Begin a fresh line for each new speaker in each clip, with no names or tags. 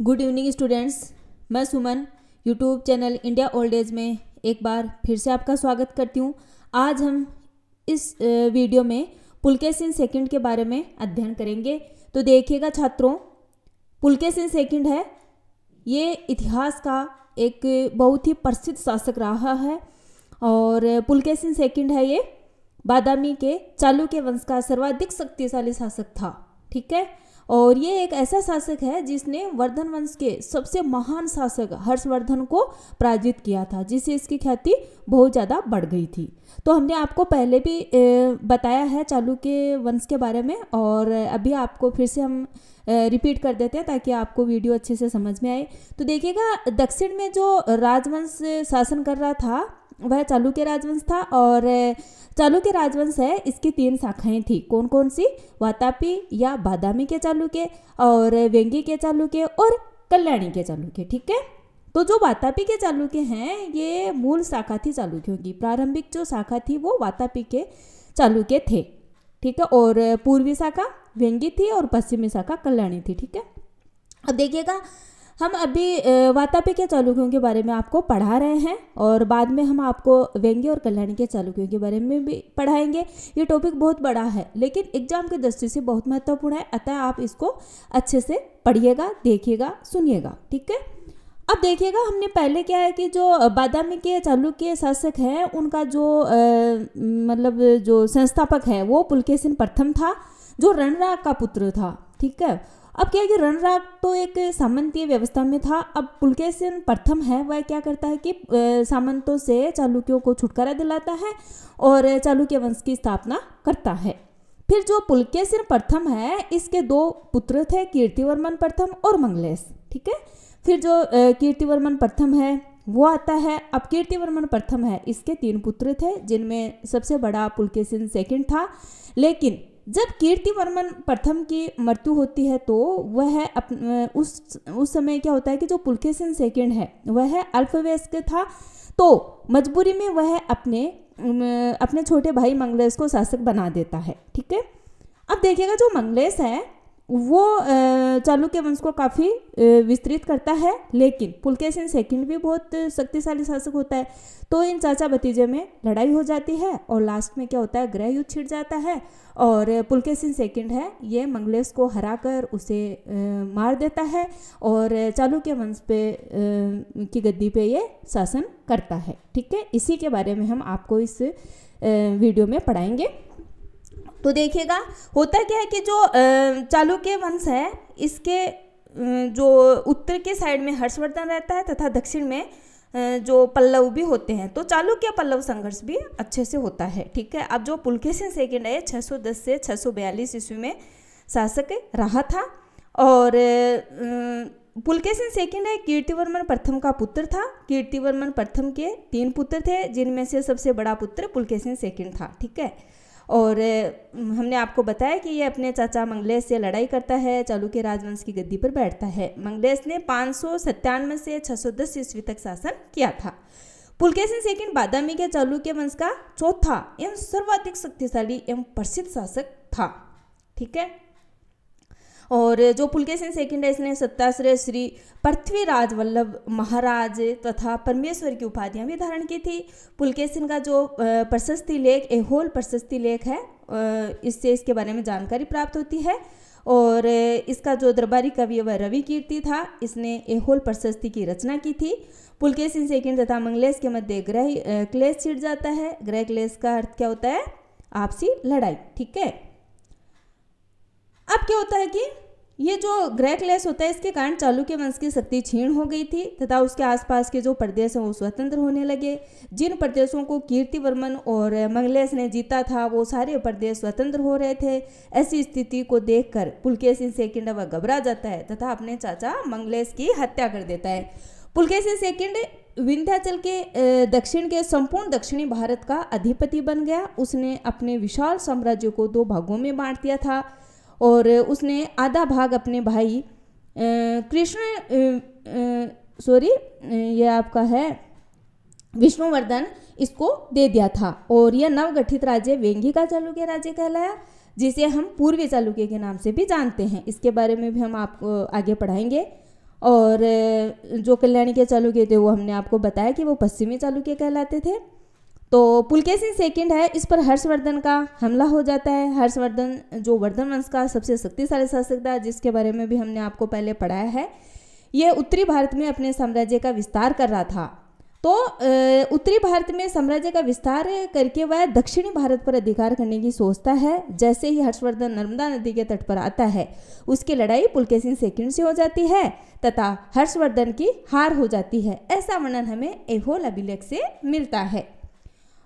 good evening students मैं Suman YouTube channel India old age में एक बार फिर से आपका स्वागत करती हूँ आज हम इस वीडियो में पुलकेसिन सेकंड के बारे में अध्ययन करेंगे तो देखिएगा छात्रों पुलकेसिन सेकंड है ये इतिहास का एक बहुत ही प्रसिद्ध शासक रहा है और पुलकेसिन सेकंड है ये बादामी के चालुक्य वंश का सर्वाधिक शक्तिशाली शासक था ठीक है और ये एक ऐसा शासक है जिसने वर्धन वंश के सबसे महान शासक हर्षवर्धन को पराजित किया था जिससे इसकी ख्याति बहुत ज़्यादा बढ़ गई थी तो हमने आपको पहले भी बताया है चालू के वंश के बारे में और अभी आपको फिर से हम रिपीट कर देते हैं ताकि आपको वीडियो अच्छे से समझ में आए तो देखिएगा दक्षिण में जो राजवंश शासन कर रहा था वह चालुक्य राजवंश था और चालुक्य राजवंश है इसकी तीन शाखाएं थी कौन कौन सी वातापी या बादामी के चालुक्य और व्यंगी के चालुक्य और कल्याणी के चालुक्य ठीक है तो जो वातापी के चालुक्य हैं ये मूल शाखा थी चालुक्यों की प्रारंभिक जो शाखा थी वो वातापी के चालुक्य थे ठीक है और पूर्वी शाखा व्यंगी थी और पश्चिमी शाखा कल्याणी थी ठीक है अब देखिएगा हम अभी वातापी के चालुक्यों के बारे में आपको पढ़ा रहे हैं और बाद में हम आपको व्यंग्य और कल्याणी के चालुक्यों के बारे में भी पढ़ाएंगे ये टॉपिक बहुत बड़ा है लेकिन एग्जाम की दृष्टि से बहुत महत्वपूर्ण है अतः आप इसको अच्छे से पढ़िएगा देखिएगा सुनिएगा ठीक है अब देखिएगा हमने पहले क्या है कि जो बादामी के चालुक्य शासक हैं उनका जो मतलब जो संस्थापक है वो पुलकेशन प्रथम था जो रणराग का पुत्र था ठीक है अब क्या है कि रणराग तो एक सामंतीय व्यवस्था में था अब पुलकेशन प्रथम है वह क्या करता है कि सामंतों से चालुक्यों को छुटकारा दिलाता है और चालुक्य वंश की स्थापना करता है फिर जो पुलकेशन प्रथम है इसके दो पुत्र थे कीर्तिवर्मन प्रथम और मंगलेश ठीक है फिर जो कीर्तिवर्मन प्रथम है वो आता है अब कीर्तिवर्मन प्रथम है इसके तीन पुत्र थे जिनमें सबसे बड़ा पुलकेशन सेकंड था लेकिन जब कीर्ति वर्मन प्रथम की मृत्यु होती है तो वह है उस उस समय क्या होता है कि जो पुलकेशन सेकेंड है वह अल्पवयस्क था तो मजबूरी में वह अपने अपने छोटे भाई मंगलेश को शासक बना देता है ठीक है अब देखिएगा जो मंगलेश है वो चालुक्य वंश को काफ़ी विस्तृत करता है लेकिन पुलकेशन सेकंड भी बहुत शक्तिशाली शासक होता है तो इन चाचा भतीजे में लड़ाई हो जाती है और लास्ट में क्या होता है ग्रह युद्ध छिड़ जाता है और पुलकेशन सेकंड है ये मंगलेश को हराकर उसे मार देता है और चालुक्य वंश पे की गद्दी पे ये शासन करता है ठीक है इसी के बारे में हम आपको इस वीडियो में पढ़ाएंगे तो देखिएगा होता क्या है कि जो चालुक्य वंश है इसके जो उत्तर के साइड में हर्षवर्धन रहता है तथा दक्षिण में जो पल्लव भी होते हैं तो चालुक्य पल्लव संघर्ष भी अच्छे से होता है ठीक है अब जो पुलकेशन सेकेंड है 610 से 642 ईस्वी में शासक रहा था और पुलकेशन सेकेंड है कीर्तिवर्मन प्रथम का पुत्र था कीर्तिवर्मन प्रथम के तीन पुत्र थे जिनमें से सबसे बड़ा पुत्र पुलकेशन सेकेंड था ठीक है और हमने आपको बताया कि ये अपने चाचा मंगलेश से लड़ाई करता है चालुक्य राजवंश की गद्दी पर बैठता है मंगलेश ने पाँच सौ सत्तानवे से छः सौ दस ईस्वी तक शासन किया था पुलकेशन सेकंड बादामी के चालुक्य वंश का चौथा एवं सर्वाधिक शक्तिशाली एवं प्रसिद्ध शासक था ठीक है और जो पुलकेशन सेकंड है इसने सत्ताश्रय श्री पृथ्वीराज वल्लभ महाराज तथा परमेश्वर की उपाधियाँ भी धारण की थी पुलकेशन का जो प्रशस्ति लेख एहोल प्रशस्ति लेख है इससे इसके बारे में जानकारी प्राप्त होती है और इसका जो दरबारी कवि वह रवि कीर्ति था इसने एहोल प्रशस्ति की रचना की थी पुलकेशिन सेकंड तथा मंगलेश के मध्य ग्रह क्लेश छिड़ जाता है ग्रह क्लेश का अर्थ क्या होता है आपसी लड़ाई ठीक है अब क्या होता है कि ये जो ग्रह क्लेश होता है इसके कारण चालुक्य वंश की शक्ति छीण हो गई थी तथा उसके आसपास के जो प्रदेश हैं वो स्वतंत्र होने लगे जिन प्रदेशों को कीर्ति वर्मन और मंगलेश ने जीता था वो सारे प्रदेश स्वतंत्र हो रहे थे ऐसी स्थिति को देखकर पुलकेश सेकंड वह घबरा जाता है तथा अपने चाचा मंगलेश की हत्या कर देता है पुलकेश सेकंड विंध्याचल के दक्षिण के संपूर्ण दक्षिणी भारत का अधिपति बन गया उसने अपने विशाल साम्राज्य को दो भागों में बांट दिया था और उसने आधा भाग अपने भाई कृष्ण सॉरी ये आपका है विष्णुवर्धन इसको दे दिया था और यह नवगठित राज्य वेंगी का चालुक्य राज्य कहलाया जिसे हम पूर्वी चालुक्य के नाम से भी जानते हैं इसके बारे में भी हम आपको आगे पढ़ाएंगे और जो कल्याणी के चालुक्य थे वो हमने आपको बताया कि वो पश्चिमी चालुक्य कहलाते थे तो पुलकेसिन सेकंड है इस पर हर्षवर्धन का हमला हो जाता है हर्षवर्धन जो वर्धन वंश का सबसे शक्तिशाली शासक था जिसके बारे में भी हमने आपको पहले पढ़ाया है यह उत्तरी भारत में अपने साम्राज्य का विस्तार कर रहा था तो उत्तरी भारत में साम्राज्य का विस्तार करके वह दक्षिणी भारत पर अधिकार करने की सोचता है जैसे ही हर्षवर्धन नर्मदा नदी के तट पर आता है उसकी लड़ाई पुलकेसिन सेकंड से हो जाती है तथा हर्षवर्धन की हार हो जाती है ऐसा वर्णन हमें एहोल अभिलेख से मिलता है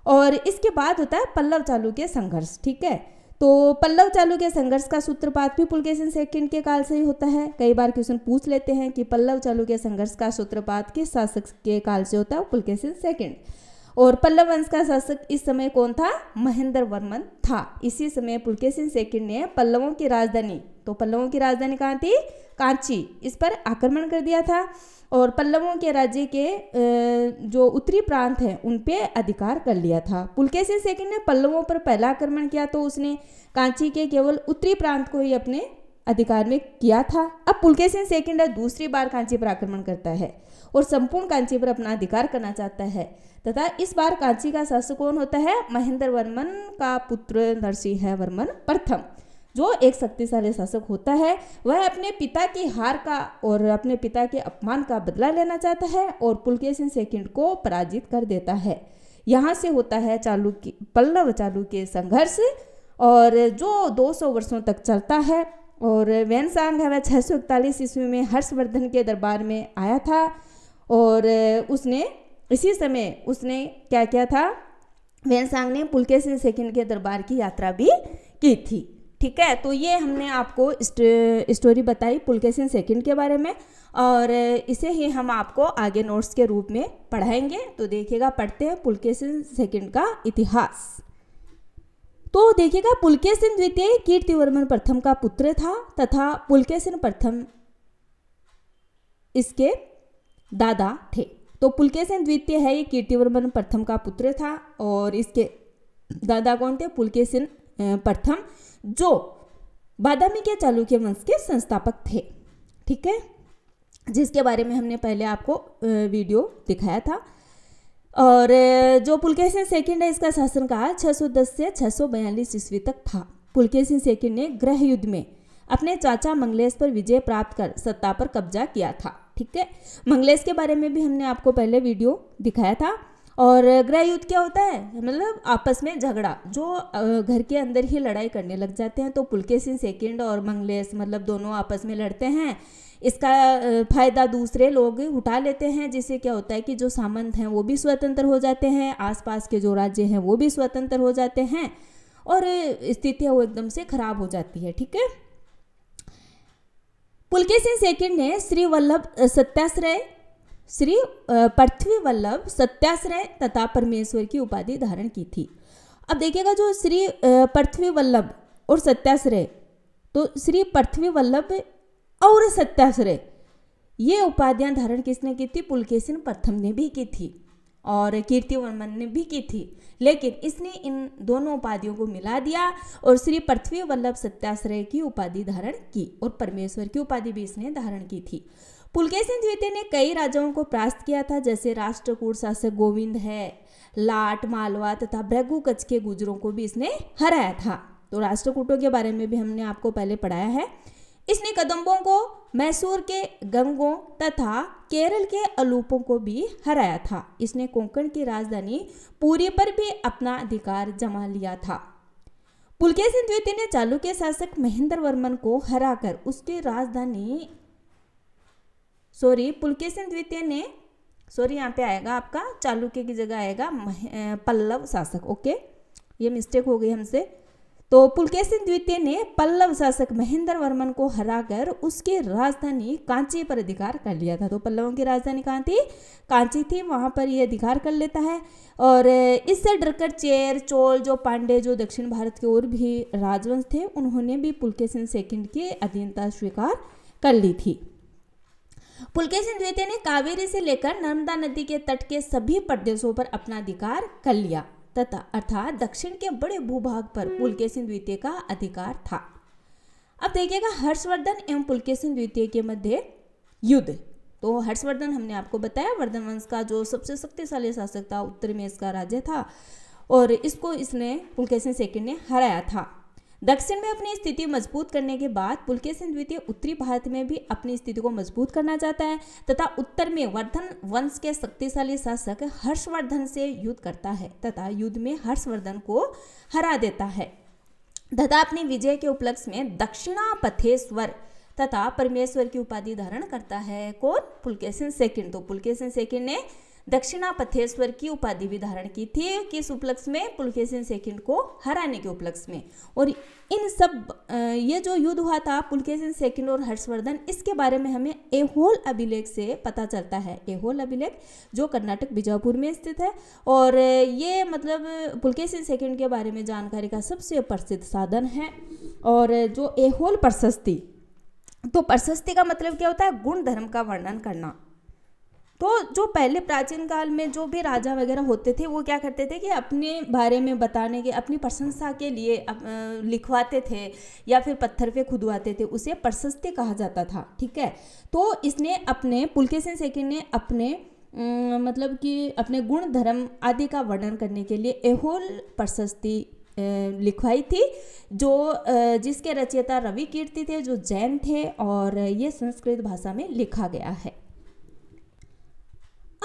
और इसके बाद होता है पल्लव चालुक्य संघर्ष ठीक है तो पल्लव चालुक्य संघर्ष का सूत्रपात भी पुलकेशन सेकंड के काल से ही होता है कई बार क्वेश्चन पूछ लेते हैं कि पल्लव चालुक्य संघर्ष का सूत्रपात किस शासक के काल से होता है पुलकेशन सेकंड और पल्लव वंश का शासक इस समय कौन था महेंद्र वर्मन था इसी समय पुलकेशन सेकंड ने पल्लवों की राजधानी तो पल्लवों की राजधानी कहाँ थी कांची इस पर आक्रमण कर दिया था और पल्लवों के राज्य के जो उत्तरी प्रांत हैं उन पे अधिकार कर लिया था पुलकेशन सेकंड ने पल्लवों पर पहला आक्रमण किया तो उसने कांची के केवल उत्तरी प्रांत को ही अपने अधिकार में किया था अब पुलकेशन सेकंड दूसरी बार कांची पर आक्रमण करता है और संपूर्ण कांची पर अपना अधिकार करना चाहता है तथा इस बार कांची का शासक कौन होता है महेंद्र वर्मन का पुत्र नरसिंह वर्मन प्रथम जो एक शक्तिशाली शासक होता है वह अपने पिता की हार का और अपने पिता के अपमान का बदला लेना चाहता है और पुलकेशन सेकंड को पराजित कर देता है यहाँ से होता है चालू की पल्लव चालू के संघर्ष और जो 200 वर्षों तक चलता है और वैनसांग है वह छः सौ इकतालीस ईस्वी में हर्षवर्धन के दरबार में आया था और उसने इसी समय उसने क्या किया था वेनसांग ने पुलके सिंह सेकंड के दरबार की यात्रा भी की थी ठीक है तो ये हमने आपको स्टोरी बताई पुलके सिंह सेकंड के बारे में और इसे ही हम आपको आगे नोट्स के रूप में पढ़ाएंगे तो देखिएगा पढ़ते हैं पुलके सिंह सेकंड का इतिहास तो देखिएगा पुलके सिंह द्वितीय कीर्तिवर्मन प्रथम का पुत्र था तथा पुलके सिंह प्रथम इसके दादा थे तो पुलकेशन द्वितीय है ये कीर्तिवर्मन प्रथम का पुत्र था और इसके दादा कौन थे पुलकेशन प्रथम जो बादामी के चालुक्य वंश के संस्थापक थे ठीक है जिसके बारे में हमने पहले आपको वीडियो दिखाया था और जो पुलकेशन सेकंड है इसका शासन काल 610 से 642 ईस्वी तक था पुलकेशन सेकंड ने ग्रह युद्ध में अपने चाचा मंगलेश पर विजय प्राप्त कर सत्ता पर कब्जा किया था ठीक है मंगलेश के बारे में भी हमने आपको पहले वीडियो दिखाया था और ग्रह युद्ध क्या होता है मतलब आपस में झगड़ा जो घर के अंदर ही लड़ाई करने लग जाते हैं तो पुलके सिंह सेकेंड और मंगलेश मतलब दोनों आपस में लड़ते हैं इसका फायदा दूसरे लोग उठा लेते हैं जिससे क्या होता है कि जो सामंत हैं वो भी स्वतंत्र हो जाते हैं आसपास के जो राज्य हैं वो भी स्वतंत्र हो जाते हैं और स्थितियाँ वो एकदम से खराब हो जाती है ठीक है पुलकेसिन सेकंड ने श्री वल्लभ सत्याश्रय श्री पृथ्वी वल्लभ सत्याश्रय तथा परमेश्वर की उपाधि धारण की थी अब देखिएगा जो श्री पृथ्वी वल्लभ और सत्याश्रय तो श्री पृथ्वी वल्लभ और सत्याश्रय ये उपाधियां धारण किसने की थी पुलकेसिन प्रथम ने भी की थी और कीर्ति वर्मन ने भी की थी लेकिन इसने इन दोनों उपाधियों को मिला दिया और श्री पृथ्वी वल्लभ सत्याश्रय की उपाधि धारण की और परमेश्वर की उपाधि भी इसने धारण की थी पुलकेशन द्वितीय ने कई राजाओं को प्रास्त किया था जैसे राष्ट्रकूट शासक गोविंद है लाट मालवा तथा भ्रगु कच्छ के गुजरों को भी इसने हराया था तो राष्ट्रकूटों के बारे में भी हमने आपको पहले पढ़ाया है इसने कदम्बों को मैसूर के गंगों तथा केरल के अलूपों को भी हराया था इसने कोंकण की राजधानी पूरी पर भी अपना अधिकार जमा लिया था पुलकेशन द्वितीय ने चालुक्य शासक महेंद्र वर्मन को हराकर उसकी राजधानी सॉरी पुलकेशन द्वितीय ने सॉरी यहाँ पे आएगा आपका चालुक्य की जगह आएगा पल्लव शासक ओके ये मिस्टेक हो गई हमसे तो पुलकेशिन द्वितीय ने पल्लव शासक महेंद्र वर्मन को हराकर उसके राजधानी कांची पर अधिकार कर लिया था तो पल्लवों की राजधानी कहाँ थी कांची थी वहाँ पर ये अधिकार कर लेता है और इससे डरकर चेर चोल जो पांडे जो दक्षिण भारत के और भी राजवंश थे उन्होंने भी पुलकेशिन सेकंड की अधीनता स्वीकार कर ली थी पुलकेशिन द्वितीय ने कावेरी से लेकर नर्मदा नदी के तट के सभी प्रदेशों पर अपना अधिकार कर लिया तथा अर्थात दक्षिण के बड़े भूभाग पर पुलकेशन द्वितीय का अधिकार था अब देखिएगा हर्षवर्धन एवं पुलकेशन द्वितीय के मध्य युद्ध तो हर्षवर्धन हमने आपको बताया वर्धन वंश का जो सबसे शक्तिशाली शासक था उत्तर में इसका राज्य था और इसको इसने पुलकेशन सेकंड ने हराया था दक्षिण में अपनी स्थिति मजबूत करने के बाद पुलकेशन द्वितीय उत्तरी भारत में भी अपनी स्थिति को मजबूत करना चाहता है तथा उत्तर में वर्धन वंश के शक्तिशाली शासक हर्षवर्धन से युद्ध करता है तथा युद्ध में हर्षवर्धन को हरा देता है तथा अपनी विजय के उपलक्ष्य में दक्षिणापथेश्वर तथा परमेश्वर की उपाधि धारण करता है कौन पुलकेशन सेकंड तो पुलकेशन सेकंड ने दक्षिणा पथेश्वर की उपाधि भी धारण की थी किस उपलक्ष्य में पुलकेशन सेकंड को हराने के उपलक्ष्य में और इन सब ये जो युद्ध हुआ था पुलकेशन सेकंड और हर्षवर्धन इसके बारे में हमें एहोल अभिलेख से पता चलता है एहोल अभिलेख जो कर्नाटक बीजापुर में स्थित है और ये मतलब पुलकेशन सेकंड के बारे में जानकारी का सबसे प्रसिद्ध साधन है और जो एहोल प्रशस्ति तो प्रशस्ति का मतलब क्या होता है गुण धर्म का वर्णन करना तो जो पहले प्राचीन काल में जो भी राजा वगैरह होते थे वो क्या करते थे कि अपने बारे में बताने के अपनी प्रशंसा के लिए अप, लिखवाते थे या फिर पत्थर पे खुदवाते थे उसे प्रशस्ति कहा जाता था ठीक है तो इसने अपने सिंह सेकिन ने अपने मतलब कि अपने गुण धर्म आदि का वर्णन करने के लिए एहोल प्रशस्ति लिखवाई थी जो जिसके रचयिता रवि कीर्ति थे जो जैन थे और ये संस्कृत भाषा में लिखा गया है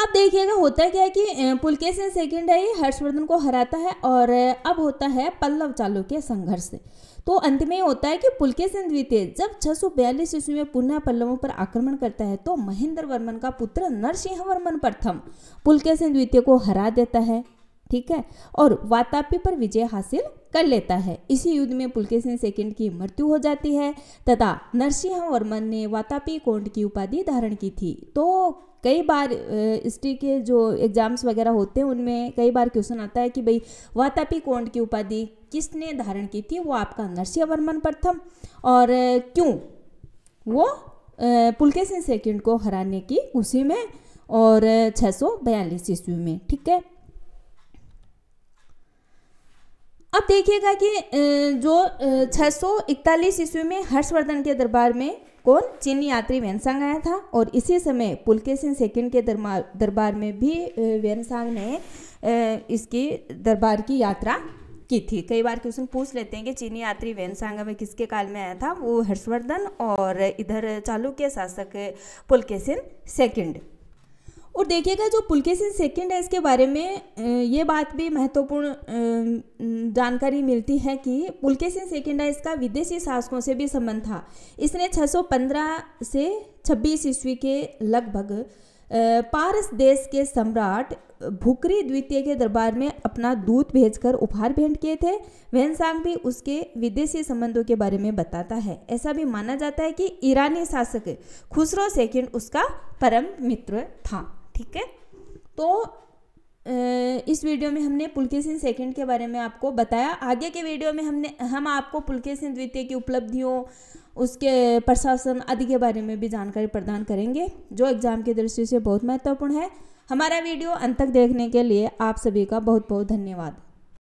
अब देखिएगा होता है क्या है कि पुलकेश ने सेकेंड है ये हर्षवर्धन को हराता है और अब होता है पल्लव के संघर्ष तो अंत में होता है कि पुलकेश द्वितीय जब छह सौ बयालीस ईस्वी में पुनः पल्लवों पर आक्रमण करता है तो महेंद्र वर्मन का पुत्र नरसिंह वर्मन प्रथम पुलकेश द्वितीय को हरा देता है ठीक है और वातापी पर विजय हासिल कर लेता है इसी युद्ध में पुलकेसिन सेकंड की मृत्यु हो जाती है तथा नरसिंह वर्मन ने वातापी कोंड की उपाधि धारण की थी तो कई बार हिस्ट्री के जो एग्ज़ाम्स वगैरह होते हैं उनमें कई बार क्वेश्चन आता है कि भाई वातापी कोण की उपाधि किसने धारण की थी वो आपका नरसिंह वर्मन प्रथम और क्यों वो सिंह सेकंड को हराने की उसी में और छः सौ बयालीस ईस्वी में ठीक है अब देखिएगा कि जो 641 ईस्वी में हर्षवर्धन के दरबार में कौन चीनी यात्री वेनसांग आया था और इसी समय पुलकेसिन सेकंड के दरबार दरबार में भी वेनसांग ने इसकी दरबार की यात्रा की थी कई बार क्वेश्चन पूछ लेते हैं कि चीनी यात्री वेनसांग में किसके काल में आया था वो हर्षवर्धन और इधर चालुक्य शासक पुलकेसिन सेकंड और देखिएगा जो पुलकेसिन सेकेंड है इसके बारे में ये बात भी महत्वपूर्ण जानकारी मिलती है कि सिंह सेकंड है इसका विदेशी शासकों से भी संबंध था इसने 615 से 26 ईस्वी के लगभग पारस देश के सम्राट भुकरी द्वितीय के दरबार में अपना दूत भेजकर उपहार भेंट किए थे वहनसांग भी उसके विदेशी संबंधों के बारे में बताता है ऐसा भी माना जाता है कि ईरानी शासक खुसरो सेकंड उसका परम मित्र था ठीक है तो इस वीडियो में हमने पुलकेश सिंह सेकंड के बारे में आपको बताया आगे के वीडियो में हमने हम आपको पुलकेश सिंह द्वितीय की उपलब्धियों उसके प्रशासन आदि के बारे में भी जानकारी प्रदान करेंगे जो एग्ज़ाम की दृष्टि से बहुत महत्वपूर्ण है हमारा वीडियो अंत तक देखने के लिए आप सभी का बहुत बहुत धन्यवाद